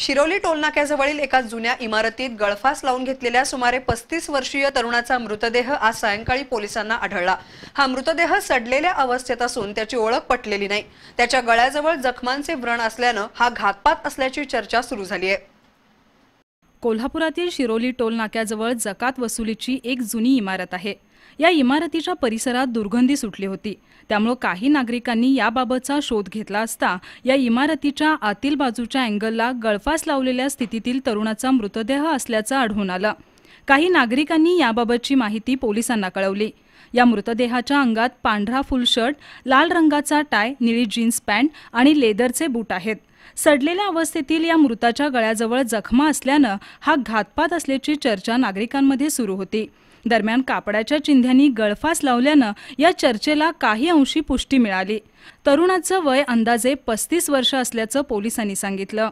शिरोली टोलनाक्याजवळील एका जुन्या इमारतीत गळफास लावून घेतलेल्या सुमारे पस्तीस वर्षीय तरुणाचा मृतदेह आज सायंकाळी पोलिसांना आढळला हा मृतदेह सडलेल्या अवस्थेत असून त्याची ओळख पटलेली नाही त्याच्या गळ्याजवळ जखमांचे व्रण असल्यानं हा घातपात असल्याची चर्चा सुरू झाली आहे कोल्हापुरातील शिरोली टोल नाक्याजवळ जकात वसुलीची एक जुनी इमारत आहे या इमारतीच्या परिसरात दुर्गंधी सुटली होती त्यामुळं काही नागरिकांनी याबाबतचा शोध घेतला असता या इमारतीच्या आतील बाजूच्या अँगलला गळफास लावलेल्या स्थितीतील तरुणाचा मृतदेह असल्याचं आढळून आलं काही नागरिकांनी याबाबतची माहिती पोलिसांना कळवली या मृतदेहाच्या अंगात पांढरा फुल शर्ट लाल रंगाचा टाय निळी जीन्स पॅन्ट आणि लेदरचे बूट आहेत सडलेल्या अवस्थेतील या मृताच्या गळ्याजवळ जखमा असल्यानं हा घातपात असल्याची चर्चा नागरिकांमध्ये सुरू होती दरम्यान कापडाच्या चिंध्यांनी गळफास लावल्यानं या चर्चेला काही अंशी पुष्टी मिळाली तरुणाचं वय अंदाजे पस्तीस वर्ष असल्याचं पोलिसांनी सांगितलं